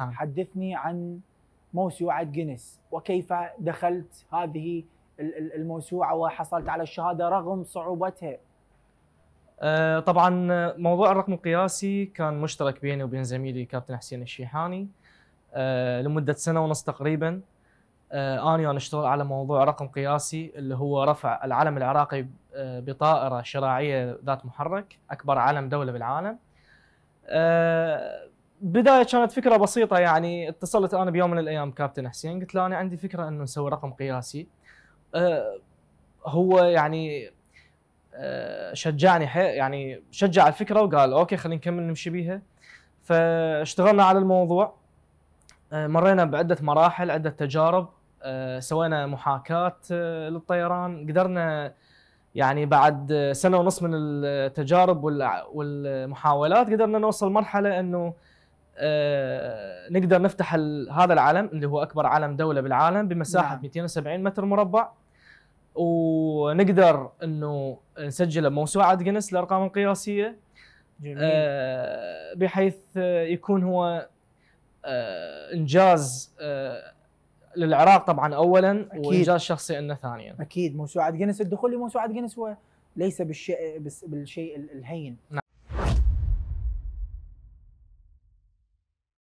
نعم. حدثني عن موسوعة جينيس وكيف دخلت هذه الموسوعة وحصلت على الشهادة رغم صعوبتها أه، طبعا موضوع الرقم القياسي كان مشترك بيني وبين زميلي كابتن حسين الشيحاني أه، لمدة سنة ونص تقريبا اني أه، انا اشتغل على موضوع رقم قياسي اللي هو رفع العلم العراقي بطائره شراعيه ذات محرك اكبر علم دوله بالعالم بداية كانت فكرة بسيطة يعني اتصلت أنا بيوم من الأيام كابتن حسين قلت له أنا عندي فكرة أنه نسوي رقم قياسي أه هو يعني آه، شجعني يعني شجع الفكرة وقال أوكي خلينا نكمل نمشي بيها فاشتغلنا على الموضوع آه، مرينا بعدة مراحل عدة تجارب آه، سوينا محاكاة للطيران قدرنا يعني بعد سنه ونص من التجارب والمحاولات قدرنا نوصل مرحله انه آه، نقدر نفتح هذا العلم اللي هو اكبر علم دوله بالعالم بمساحه نعم. 270 متر مربع ونقدر انه نسجله بموسوعه جنس الارقام القياسيه جميل. آه، بحيث يكون هو آه، انجاز للعراق طبعا اولا أكيد. وانجاز شخصي لنا ثانيا اكيد موسوعه جنس الدخول لموسوعه جنس هو ليس بالشيء بالشيء الهين نعم.